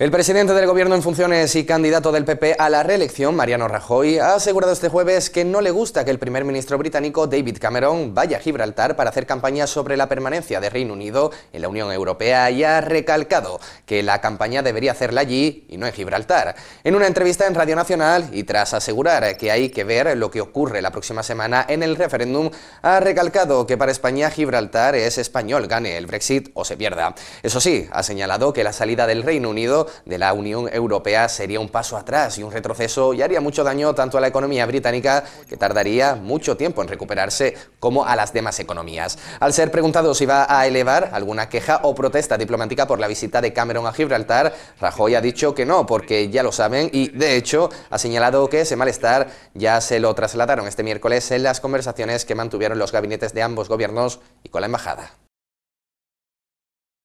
El presidente del Gobierno en funciones y candidato del PP a la reelección, Mariano Rajoy, ha asegurado este jueves que no le gusta que el primer ministro británico David Cameron vaya a Gibraltar para hacer campaña sobre la permanencia de Reino Unido en la Unión Europea y ha recalcado que la campaña debería hacerla allí y no en Gibraltar. En una entrevista en Radio Nacional y tras asegurar que hay que ver lo que ocurre la próxima semana en el referéndum, ha recalcado que para España Gibraltar es español, gane el Brexit o se pierda. Eso sí, ha señalado que la salida del Reino Unido de la Unión Europea sería un paso atrás y un retroceso y haría mucho daño tanto a la economía británica, que tardaría mucho tiempo en recuperarse, como a las demás economías. Al ser preguntado si va a elevar alguna queja o protesta diplomática por la visita de Cameron a Gibraltar, Rajoy ha dicho que no, porque ya lo saben y, de hecho, ha señalado que ese malestar ya se lo trasladaron este miércoles en las conversaciones que mantuvieron los gabinetes de ambos gobiernos y con la embajada.